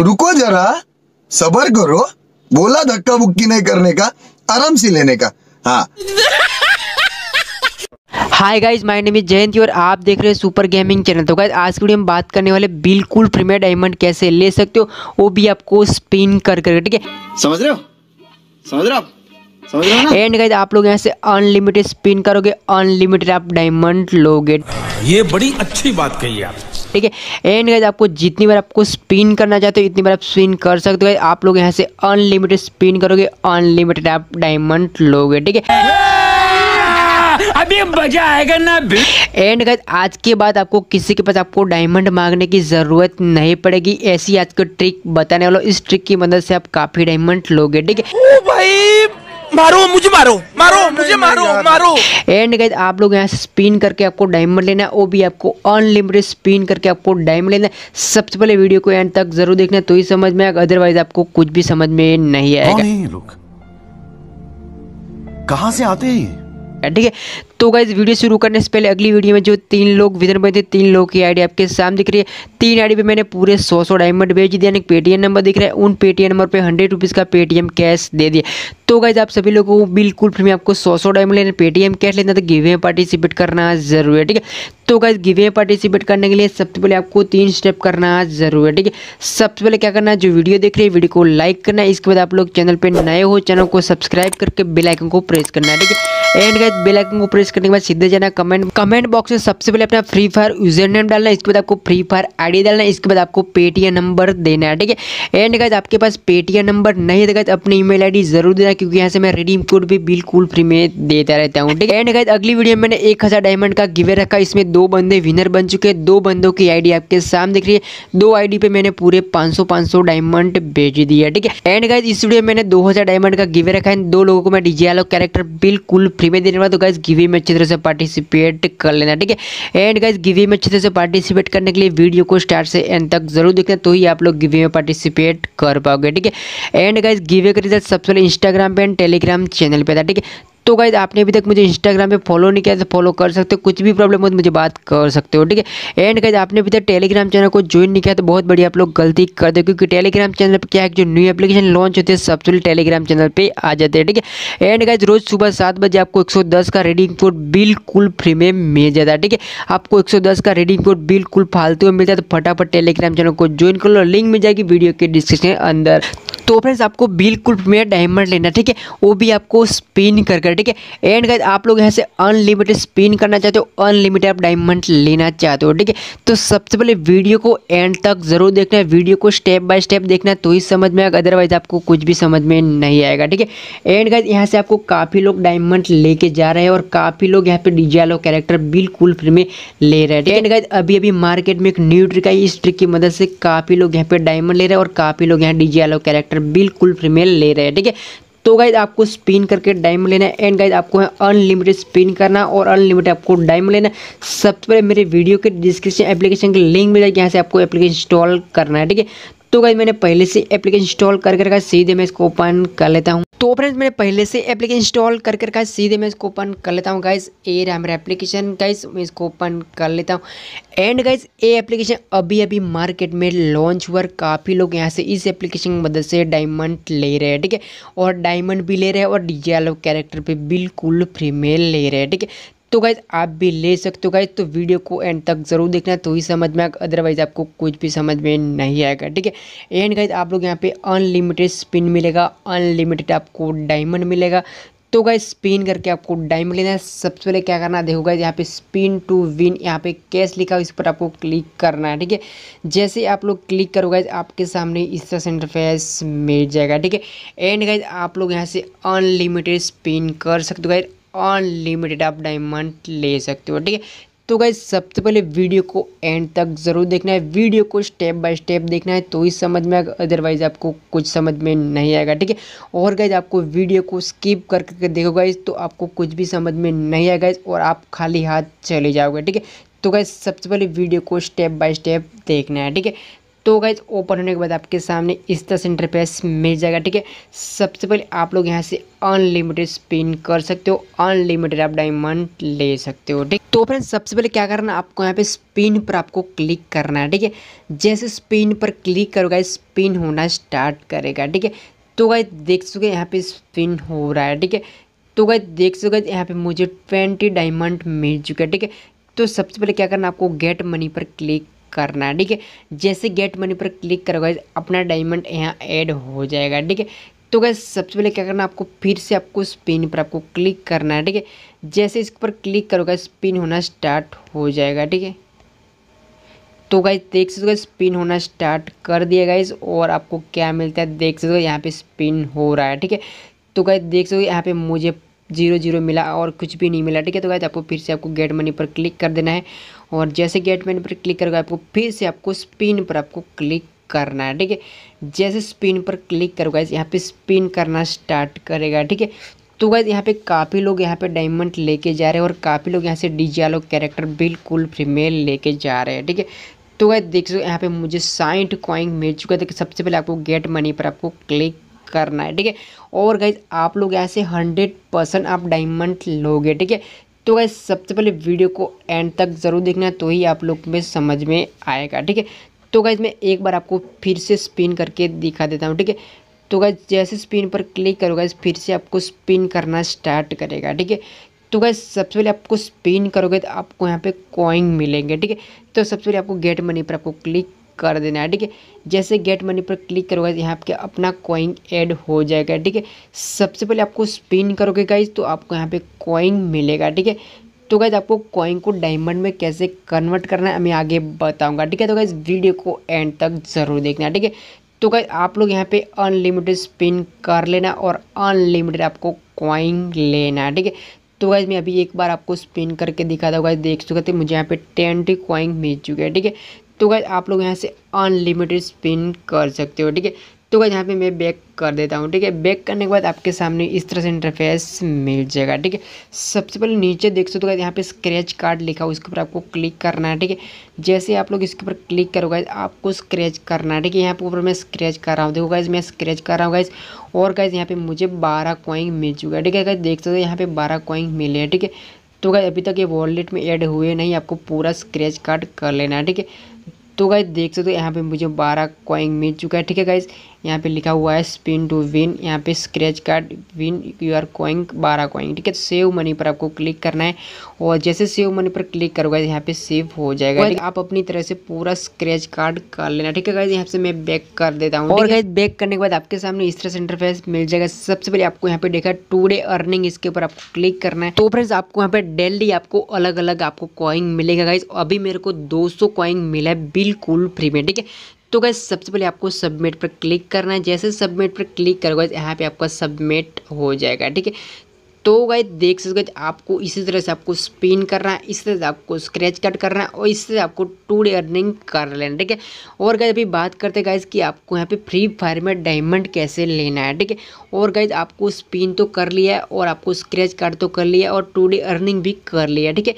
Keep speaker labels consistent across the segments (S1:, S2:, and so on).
S1: रुको जरा सबर करो बोला धक्का बुक्की नहीं करने का आराम से लेने का हाँ hi guys my name is Jayanti और आप देख रहे हैं सुपर गेमिंग चैनल तो गाइज आज की वीडियो में बात करने वाले बिल्कुल प्रीमियर डायमंड कैसे ले सकते हो वो भी आपको स्पिन कर कर ठीक है समझ रहे हो समझ रहे हो समझ रहे हो एंड गाइज आप लोग यहाँ से अनलिमिटेड स्पिन करोगे अनलिमिटेड आप डायमंड लोगे ये बड़ी अच्छी बात कही आप ठीक है एंड गाइज आपको जितनी बार आपको स्पिन करना चाहते हो इतनी बार आप स्पिन कर सकते हो आप लोग यहाँ से अनलिमिटेड स्पिन करोगे अनलिमिटेड आप डायमंड लोगे ठीक है अभी मजा आएगा ना एंड गाइज आज के बाद आपको किसी के पास आपको डायमंड मांगने की ज़रूरत नहीं पड़ेगी ऐसी आज को ट्रिक बताने वालों इस ट्रिक की मदद से आप काफ़ी डायमंड लोगे ठीक है भाई मारो मुझे मारो मारो मुझे मारो मारो एंड गाइज आप लोग यहाँ से स्पिन करके आपको डायमंड लेना है वो भी आपको अनलिमिटेड स्पिन करके आपको डायमंड लेना है सबसे पहले वीडियो को एंड तक जरूर देखना तो ही समझ में आएगा अदरवाइज आपको कुछ भी समझ में नहीं आएगा कहाँ से आते हैं है ठीक है तो गाइज वीडियो शुरू करने से पहले अगली वीडियो में जो तीन लोग विजन बने थे तीन लोग की आईडी आपके सामने दिख रही है तीन आईडी पे मैंने पूरे सौ सौ डायमंड भेज दिया यानी पेटीएम नंबर दिख रहा है उन पेटीएम नंबर पे हंड्रेड रुपीज़ का पेटीएम कैश दे दिया तो गाइज आप सभी लोगों को बिल्कुल फ्री में आपको सौ सौ डायमंड लेना पेटीएम कैश लेना तो गिवे पार्टिसिपेट करना जरूरी है ठीक है तो गाइज गिवे में पार्टिसिपेट करने के लिए सबसे पहले आपको तीन स्टेप करना जरूरी है ठीक है सबसे पहले क्या करना जो वीडियो देख रही है वीडियो को लाइक करना इसके बाद आप लोग चैनल पर नए हो चैनल को सब्सक्राइब करके बेलाइकन को प्रेस करना है ठीक है एंड गाइस बेल आइकन को प्रेस करने के बाद सीधे जाना कमेंट कमेंट बॉक्स में सबसे पहले अपना फ्री फायर यूजर नेम डालना इसके बाद आपको फ्री फायर आईडी डालना इसके बाद आपको पेटीएम नंबर देना है ठीक है एंड गाइस आपके पास पेटीएम नंबर नहीं है तो अपनी ईमेल आईडी जरूर देना क्योंकि यहाँ से मैं रिडीम कोड भी बिल्कुल फ्री में देता रहता हूँ ठीक है एंड गाइस अगली वीडियो मैंने एक हज़ार डायमंड का गिवे रखा इसमें दो बंदे विनर बन चुके हैं दो बंदों की आईडी आपके सामने दिख रही है दो आईडी पे मैंने पूरे पांच सौ डायमंड भेज दिया ठीक है एंड गाइस इस वीडियो मैंने हजार डायमंड का गिवे रखा है दो लोगों को मैं डीजे आलो कैरेक्टर बिल्कुल फ्री में देने वाला तो गाइज गिवी में अच्छी तरह से पार्टिसिपेट कर लेना ठीक है एंड गाइज गिवी में अच्छी तरह से पार्टिसिपेट करने के लिए वीडियो को स्टार्ट से एंड तक जरूर देखना तो ही आप लोग गिवी में पार्टिसिपेट कर पाओगे ठीक है एंड गाइज गिवे का रिजल्ट सबसे पहले इंस्टाग्राम पे एंड टेलीग्राम चैनल पे था ठीक है तो गाइज आपने अभी तक मुझे इंस्टाग्राम पे फॉलो नहीं किया तो फॉलो कर सकते हो कुछ भी प्रॉब्लम हो तो मुझे बात कर सकते हो ठीक है एंड गाइज आपने अभी तक टेलीग्राम चैनल को ज्वाइन नहीं किया तो बहुत बड़ी आप लोग गलती कर दो क्योंकि टेलीग्राम चैनल पर क्या है जो न्यू एप्लीकेशन लॉन्च होती है सबसे पहले टेलीग्राम चैनल पर आ जाते हैं ठीक है एंड गाइज रोज सुबह सात बजे आपको एक का रीडिंग कोड बिल्कुल फ्री में मिल जाता है ठीक है आपको एक का रीडिंग कोड बिल्कुल फालतू में मिल है तो फटाफट टेलीग्राम चैनल को ज्वाइन कर लो लिंक मिल जाएगी वीडियो के डिस्क्रिप्शन अंदर तो फ्रेंड्स आपको बिल्कुल में डायमंड लेना ठीक है वो भी आपको स्पिन करके कर है ठीक है एंड गाइज आप लोग यहाँ से अनलिमिटेड स्पिन करना चाहते हो अनलिमिटेड आप डायमंड लेना चाहते हो ठीक है तो सबसे पहले वीडियो को एंड तक जरूर देखना है वीडियो को स्टेप बाय स्टेप देखना तो ही समझ में आएगा अदरवाइज आपको कुछ भी समझ में नहीं आएगा ठीक है एंड गाइज यहाँ से आपको काफ़ी लोग डायमंड लेके जा रहे हैं और काफ़ी लोग यहाँ पे डिजालो कैरेक्टर बिल्कुल फ्री में ले रहे हैं एंड गाइज अभी अभी मार्केट में एक न्यू ट्रिक आई इस ट्रिक की मदद से काफ़ी लोग यहाँ पे डायमंड ले रहे हैं और काफ़ी लोग यहाँ डिजालो कैरेक्टर बिल्कुल फ्री में ले रहे हैं ठीक है तो गाइज आपको स्पिन करके डाइम लेना है एंड गाइज आपको अनलिमिटेड स्पिन करना और अनलिमिटेड आपको डाइम लेना सबसे पहले मेरे वीडियो के डिस्क्रिप्शन एप्लीकेशन के लिंक मिल जाएगी यहाँ से आपको एप्लीकेशन इंस्टॉल करना है ठीक है तो गाइज मैंने पहले से एप्लीकेशन इंस्टॉल करके रखा है सीधे मैं इसको ओपन कर लेता हूँ तो फ्रेंड्स मैंने पहले से एप्लीकेशन इंस्टॉल कर रखा है सीधे मैं इसको ओपन कर लेता हूँ गाइज ए रहा मेरा एप्लीकेशन गाइज मैं इसको ओपन कर लेता हूँ एंड गाइज ए एप्लीकेशन अभी अभी मार्केट में लॉन्च हुआ काफ़ी लोग यहाँ से इस एप्लीकेशन की मदद से डायमंड ले रहे हैं ठीक है और डायमंड भी ले रहे हैं और डी जे कैरेक्टर पर बिल्कुल फ्री में ले रहे हैं ठीक है तो गाइज आप भी ले सकते हो गाइज तो वीडियो को एंड तक ज़रूर देखना तो ही समझ में आएगा अदरवाइज आपको कुछ भी समझ में नहीं आएगा ठीक है एंड गाइज आप लोग यहाँ पे अनलिमिटेड स्पिन मिलेगा अनलिमिटेड आपको डायमंड मिलेगा तो गाइज स्पिन करके आपको डायमंड लेना है सबसे पहले क्या करना है देखो गाइज यहाँ पे स्पिन टू विन यहाँ पे कैश लिखा हो इस पर आपको क्लिक करना है ठीक है जैसे आप लोग क्लिक करो गाइज आपके सामने इस तरह से इंटरफेस मिल जाएगा ठीक है एंड गाइज आप लोग यहाँ से अनलिमिटेड स्पिन कर सकते हो गाइज अनलिमिटेड आप डायमंड ले सकते हो ठीक है तो गाइज सबसे पहले वीडियो को एंड तक ज़रूर देखना है वीडियो को स्टेप बाय स्टेप देखना है तो ही समझ में आएगा अदरवाइज़ आपको कुछ समझ में नहीं आएगा ठीक है और गाइज आपको वीडियो को स्किप कर करके देखो गाइज तो आपको कुछ भी समझ में नहीं आएगा और आप खाली हाथ चले जाओगे ठीक है तो गाइज सबसे पहले वीडियो को स्टेप बाय स्टेप देखना है ठीक है तो गाइज ओपन होने के बाद आपके सामने इस तरह से इंटरफेस मिल जाएगा ठीक है सबसे पहले आप लोग यहाँ से अनलिमिटेड स्पिन कर सकते हो अनलिमिटेड आप डायमंड ले सकते हो ठीक तो फ्रेंड सबसे पहले क्या करना आपको यहाँ पे स्पिन पर आपको क्लिक करना है ठीक है जैसे स्पिन पर क्लिक करोगा स्पिन होना स्टार्ट करेगा ठीक है तो गाइज देख सको यहाँ पे स्पिन हो रहा है ठीक है तो गाइज देख सको यहाँ पे मुझे ट्वेंटी डायमंड मिल चुका है ठीक है तो सबसे पहले क्या करना आपको गेट मनी पर क्लिक करना है ठीक है जैसे गेट मनी पर क्लिक करोगे अपना डायमंड यहाँ ऐड हो जाएगा ठीक है तो गए सबसे पहले क्या करना है आपको फिर से आपको स्पिन पर आपको क्लिक करना है ठीक है जैसे इस पर क्लिक करोगे स्पिन होना स्टार्ट हो जाएगा ठीक है तो गाइज देख सकते हो स्पिन होना स्टार्ट कर दिया गाइज और आपको क्या मिलता है देख सकते हो यहाँ पे स्पिन हो रहा है ठीक है तो गाइज देख सकते हो यहाँ पे मुझे जीरो जीरो मिला और कुछ भी नहीं मिला ठीक है तो गाइज आपको फिर से आपको गेट मनी पर क्लिक कर देना है और जैसे गेट मेन पर क्लिक करोगे आपको फिर से आपको स्पिन पर आपको क्लिक करना है ठीक है जैसे स्पिन पर क्लिक करोगे यहाँ पे स्पिन करना स्टार्ट करेगा ठीक है तो गाइज यहाँ पे काफ़ी लोग यहाँ पे डायमंड लेके जा रहे हैं और काफ़ी लोग यहाँ से डिजियालो कैरेक्टर बिल्कुल फीमेल लेके जा रहे हैं ठीक है तो गाइज देख सको यहाँ पे मुझे साइंट कॉइन मिल चुका है देखिए सबसे पहले आपको गेट मनी पर आपको क्लिक करना है ठीक है और गाइज आप लोग यहाँ से हंड्रेड परसेंट आप डायमंड लोगे ठीक है तो गाइस सबसे पहले वीडियो को एंड तक ज़रूर देखना तो ही आप लोग में समझ में आएगा ठीक है तो गाइस मैं एक बार आपको फिर से स्पिन करके दिखा देता हूँ ठीक है तो गाइस जैसे स्पिन पर क्लिक करोगे फिर से आपको स्पिन करना स्टार्ट करेगा ठीक है तो गाइस सबसे पहले आपको स्पिन करोगे तो आपको यहाँ पे कॉइन मिलेंगे ठीक है तो सबसे पहले आपको गेट मनी पर आपको क्लिक कर देना है ठीक है जैसे गेट मनी पर क्लिक करोगे यहाँ पे अपना कॉइन ऐड हो जाएगा ठीक है सबसे पहले आपको स्पिन करोगे गाइज तो आपको यहाँ पे कॉइन मिलेगा ठीक है तो गाइज आपको कॉइन को डायमंड में कैसे कन्वर्ट करना है मैं आगे बताऊंगा ठीक है तो गाइज वीडियो को एंड तक ज़रूर देखना ठीक है तो गाइज आप लोग यहाँ पे अनलिमिटेड स्पिन कर लेना और अनलिमिटेड आपको कॉइन लेना है ठीक है तो गाइज मैं अभी एक बार आपको स्पिन करके दिखा हूँ गाइज देख थे मुझे यहाँ पे टेंटी कॉइन मिल चुके हैं ठीक है तो गाइज आप लोग यहाँ से अनलिमिटेड स्पिन कर सकते हो ठीक है तो गाइज यहाँ पे मैं बैक कर देता हूँ ठीक है बैक करने के बाद आपके सामने इस तरह से इंटरफेस मिल जाएगा ठीक है सबसे पहले नीचे देख सकते हो गाइज तो यहाँ पे स्क्रैच कार्ड लिखा हुआ उसके ऊपर आपको क्लिक करना है ठीक है जैसे आप लोग इसके ऊपर क्लिक करोगे आपको स्क्रैच करना है ठीक है यहाँ पे ऊपर मैं स्क्रैच कर रहा हूँ देखो गाइज मैं स्क्रैच कर रहा हूँ गाइज और गाइज यहाँ पे मुझे बारह कॉइन मिल चुका है ठीक है गाइज देख सकते हो यहाँ पे बारह कॉइन मिले हैं ठीक है तो गाइज अभी तक ये वॉलेट में ऐड हुए नहीं आपको पूरा स्क्रैच कार्ड कर लेना है ठीक है तो गाइज देख सकते हो यहाँ पे मुझे बारह कॉइन मिल चुका है ठीक है गाइज यहाँ पे लिखा हुआ है स्पिन टू विन यहाँ पे scratch card win you are coins बारह कॉइंग ठीक है सेव तो मनी पर आपको क्लिक करना है और जैसे सेव मनी पर क्लिक करोगे यहाँ पे सेव हो जाएगा आप अपनी तरह से पूरा स्क्रैच कार्ड कर लेना ठीक है यहाँ से मैं बैक कर देता हूँ और गाइज बैक करने के बाद आपके सामने इस तरह से इंटरफेस मिल जाएगा सबसे पहले आपको यहाँ पे देखा टू डे अर्निंग इसके ऊपर आपको क्लिक करना है तो फ्रेंड्स आपको यहाँ पे डेली आपको अलग अलग आपको कॉइंग मिलेगा गाइज अभी मेरे को दो सौ मिला है बिल्कुल फ्री में ठीक है तो गैस सबसे पहले आपको सबमिट पर क्लिक करना है जैसे सबमिट पर क्लिक करोगे यहाँ पे आपका सबमिट हो जाएगा ठीक है तो गए देख सकते आपको इसी तरह से आपको स्पिन करना है इसी तरह से आपको स्क्रैच कट करना है और इससे आपको टू डे अर्निंग कर लेना ठीक है और गए अभी बात करते हैं गाइज कि आपको यहाँ पे फ्री फायर में डायमंड कैसे लेना है ठीक है और गाइज आपको स्पिन तो कर लिया है और आपको स्क्रैच कट तो कर लिया और टू डे अर्निंग भी कर लिया ठीक है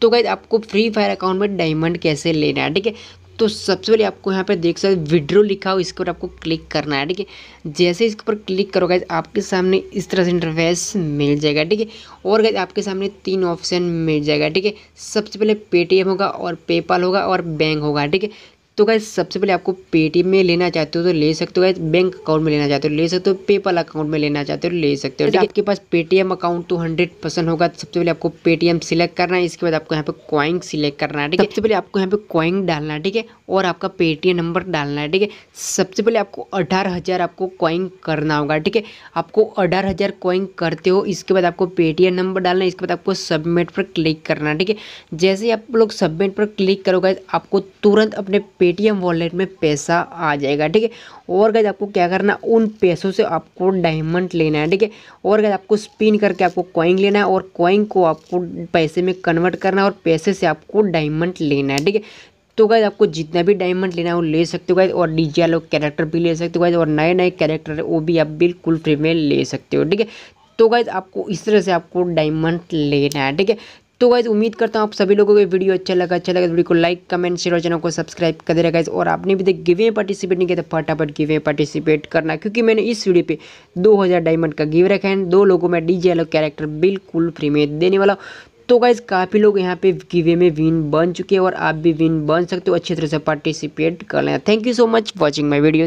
S1: तो गाइज आपको फ्री फायर अकाउंट में डायमंड कैसे लेना है ठीक है तो सबसे पहले आपको यहाँ पर देख सकते विड्रो लिखा हो इसके ऊपर आपको क्लिक करना है ठीक है जैसे इसके ऊपर क्लिक करोगे आपके सामने इस तरह से इंटरफेस मिल जाएगा ठीक है और गए आपके सामने तीन ऑप्शन मिल जाएगा ठीक है सबसे पहले पेटीएम होगा और पेपाल होगा और बैंक होगा ठीक है तो गाइज सबसे पहले आपको पेटीएम में लेना चाहते हो तो ले सकते हो गाय बैंक अकाउंट में लेना चाहते हो ले सकते हो पेपल अकाउंट में लेना चाहते हो तो ले सकते हो तो आपके पास पेटीएम अकाउंट तो हंड्रेड परसेंट होगा सबसे पहले आपको पेटीएम सिलेक्ट करना है इसके बाद आपको यहाँ पे कॉइंग सिलेक्ट करना है ठीक है सबसे पहले आपको यहाँ पे कॉइंग डालना है ठीक है और आपका पेटीएम नंबर डालना है ठीक है सबसे पहले आपको अठारह हज़ार आपको क्वाइंग करना होगा ठीक है आपको अठारह हज़ार कॉइंग करते हो इसके बाद आपको पेटीएम नंबर डालना है इसके बाद आपको सबमिट पर क्लिक करना है ठीक है जैसे ही आप लोग सबमिट पर क्लिक करोगे आपको तुरंत अपने पेटीएम वॉलेट में पैसा आ जाएगा ठीक है और गज आपको क्या करना उन पैसों से आपको डायमंड लेना है ठीक है और गज आपको स्पिन करके आपको कॉइन लेना है और कॉइन को आपको पैसे में कन्वर्ट करना है और पैसे से आपको डायमंड लेना है ठीक है तो गाइज आपको जितना भी डायमंड लेना है वो ले सकते हो गाइज और डीजीआल और कैरेक्टर भी ले सकते हो गाइज और नए नए कैरेक्टर है वो भी आप बिल्कुल फ्री में ले सकते हो ठीक है तो गाइज आपको इस तरह से आपको डायमंड लेना है ठीक है तो गाइज़ उम्मीद करता हूँ आप सभी लोगों को वीडियो अच्छा लगा अच्छा लगा तो वीडियो को लाइक कमेंट शेयर और चैनल को सब्सक्राइब कर देगा गाइज और आपने भी देख गिवे में पार्टिसिपेट नहीं किया तो फटाफट गिवे में पार्टिसिपेट करना क्योंकि मैंने इस वीडियो पे 2000 डायमंड का गिव रखा है दो लोगों में डी जे कैरेक्टर बिल्कुल फ्री में देने वाला तो गाइज़ काफ़ी लोग यहाँ पे गिवे में विन बन चुके हैं और आप भी विन बन सकते हो अच्छी तरह से पार्टिसिपेट कर लेना thank you so much watching my video